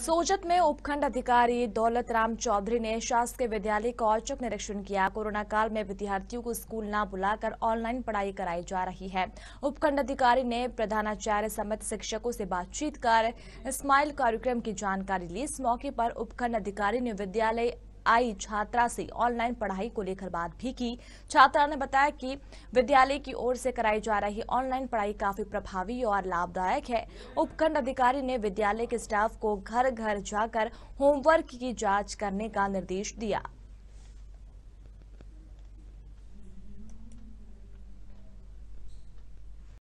सोजत में उपखंड अधिकारी दौलत राम चौधरी ने शासकीय विद्यालय का औचक निरीक्षण किया कोरोना काल में विद्यार्थियों को स्कूल न बुलाकर ऑनलाइन पढ़ाई कराई जा रही है उपखंड अधिकारी ने प्रधानाचार्य समेत शिक्षकों से बातचीत कर स्माइल कार्यक्रम की जानकारी ली इस मौके पर उपखंड अधिकारी ने विद्यालय आई छात्रा से ऑनलाइन पढ़ाई को लेकर बात भी की छात्रा ने बताया की विद्यालय की ओर से कराई जा रही ऑनलाइन पढ़ाई काफी प्रभावी और लाभदायक है उपखंड अधिकारी ने विद्यालय के स्टाफ को घर घर जाकर होमवर्क की जाँच करने का निर्देश दिया